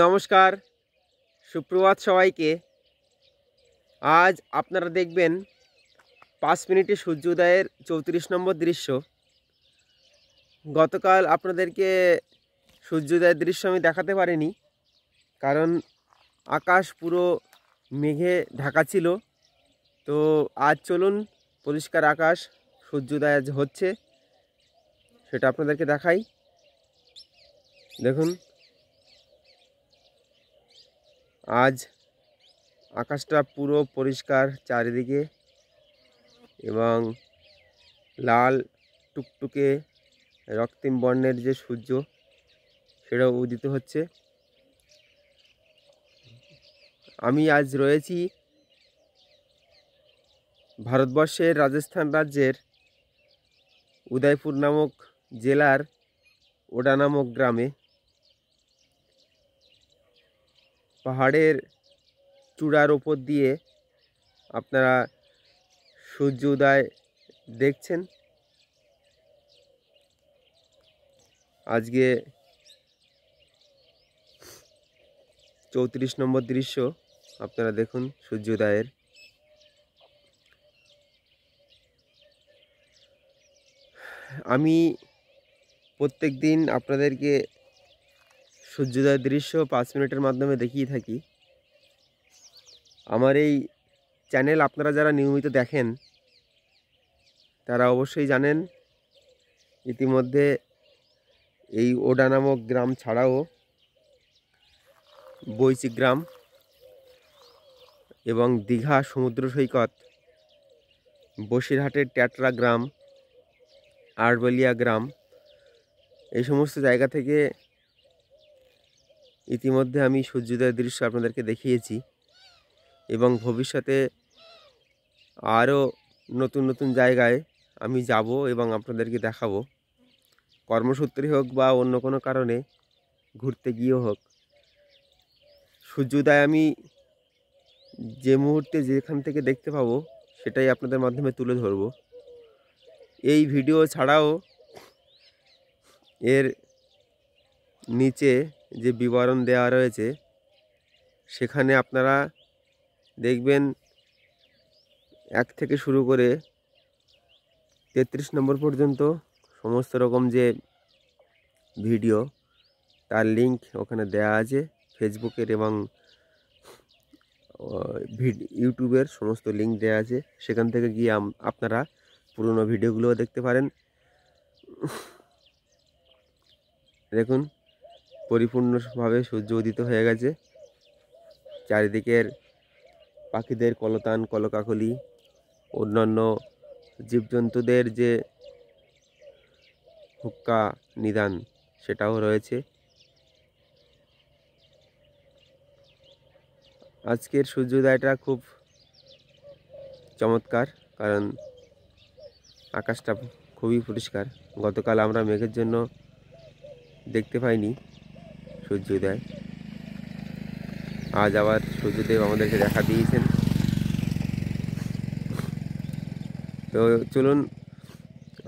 নমস্কার সুপ্রভাত সবাইকে আজ আপনারা দেখবেন পাঁচ মিনিটে সূর্যোদয়ের চৌত্রিশ নম্বর দৃশ্য গতকাল আপনাদেরকে সূর্যোদয়ের দৃশ্য আমি দেখাতে পারিনি কারণ আকাশ পুরো মেঘে ঢাকা ছিল তো আজ চলুন পরিষ্কার আকাশ সূর্যোদয় আজ হচ্ছে সেটা আপনাদেরকে দেখাই দেখুন আজ আকাশটা পুরো পরিষ্কার চারিদিকে এবং লাল টুকটুকে রক্তিম বর্ণের যে সূর্য সেটা উদিত হচ্ছে আমি আজ রয়েছি ভারতবর্ষের রাজস্থান রাজ্যের উদয়পুর নামক জেলার ওডা নামক গ্রামে পাহাড়ের চূড়ার ওপর দিয়ে আপনারা সূর্য উদয় দেখছেন আজকে চৌত্রিশ নম্বর দৃশ্য আপনারা দেখুন সূর্যোদয়ের আমি প্রত্যেক দিন আপনাদেরকে সূর্যোদয়ের দৃশ্য পাঁচ মিনিটের মাধ্যমে দেখিয়ে থাকি আমার এই চ্যানেল আপনারা যারা নিয়মিত দেখেন তারা অবশ্যই জানেন ইতিমধ্যে এই ওডা নামক গ্রাম ছাড়াও বৈচি গ্রাম এবং দীঘা সমুদ্র সৈকত বসিরহাটের ট্যাটরা গ্রাম আরবলিয়া গ্রাম এই সমস্ত জায়গা থেকে ইতিমধ্যে আমি সূর্যোদয়ের দৃশ্য আপনাদেরকে দেখিয়েছি এবং ভবিষ্যতে আরও নতুন নতুন জায়গায় আমি যাব এবং আপনাদেরকে দেখাবো কর্মসূত্রে হোক বা অন্য কোনো কারণে ঘুরতে গিয়েও হোক সূর্যোদয় আমি যে মুহূর্তে যেখান থেকে দেখতে পাবো সেটাই আপনাদের মাধ্যমে তুলে ধরব এই ভিডিও ছাড়াও এর নিচে যে বিবরণ দেওয়া রয়েছে সেখানে আপনারা দেখবেন এক থেকে শুরু করে তেত্রিশ নম্বর পর্যন্ত সমস্ত রকম যে ভিডিও তার লিংক ওখানে দেয়া আছে ফেসবুকের এবং ইউটিউবের সমস্ত লিঙ্ক দেওয়া আছে সেখান থেকে গিয়ে আপনারা পুরনো ভিডিওগুলোও দেখতে পারেন দেখুন পরিপূর্ণভাবে সূর্য উদিত হয়ে গেছে চারিদিকের পাখিদের কলতান কলকাকলি অন্যান্য জীবজন্তুদের যে হুক্কা নিদান সেটাও রয়েছে আজকের সূর্যোদয়টা খুব চমৎকার কারণ আকাশটা খুবই পরিষ্কার গতকাল আমরা মেঘের জন্য দেখতে পাইনি সূর্যোদয় আজ আবার সূর্যদেব আমাদেরকে দেখা দিয়েছেন তো চলুন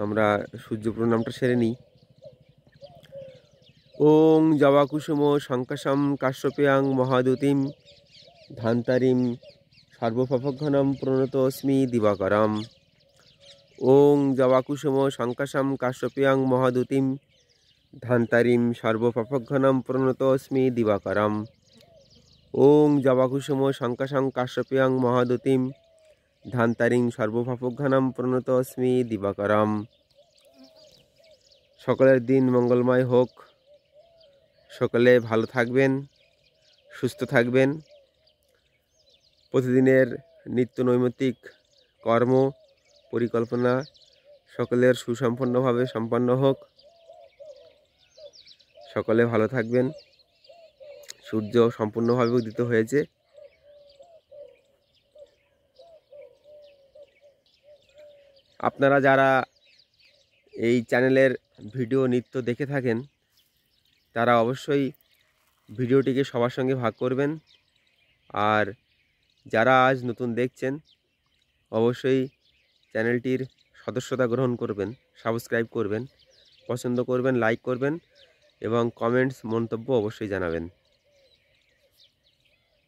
আমরা সূর্য প্রণামটা সেরে নিই ওং জবাকুসুম শঙ্কাশম কাশ্যপেয়াং মহাদুতিম ধান্তারিম প্রণত অস্মি দিবাকরম ওং জবাকুসুম শঙ্কাশম কাশ্যপেয়াং মহাদুতিম ধান্তারিম সর্বপাপঘ্নম অস্মি দিবাকরম ওং জবাকুসুম শঙ্কাশং কাশ্যপিয়ং মহাদুতিম ধান্তারিং সর্বপাপঘ্নম অস্মি দিবাকরম সকলের দিন মঙ্গলময় হোক সকলে ভালো থাকবেন সুস্থ থাকবেন প্রতিদিনের নিত্য নৈমিত্তিক কর্ম পরিকল্পনা সকলের সুসম্পন্নভাবে সম্পন্ন হোক সকলে ভালো থাকবেন সূর্য সম্পূর্ণভাবে উদিত হয়েছে আপনারা যারা এই চ্যানেলের ভিডিও নিত্য দেখে থাকেন তারা অবশ্যই ভিডিওটিকে সবার সঙ্গে ভাগ করবেন আর যারা আজ নতুন দেখছেন অবশ্যই চ্যানেলটির সদস্যতা গ্রহণ করবেন সাবস্ক্রাইব করবেন পছন্দ করবেন লাইক করবেন এবং কমেন্টস মন্তব্য অবশ্যই জানাবেন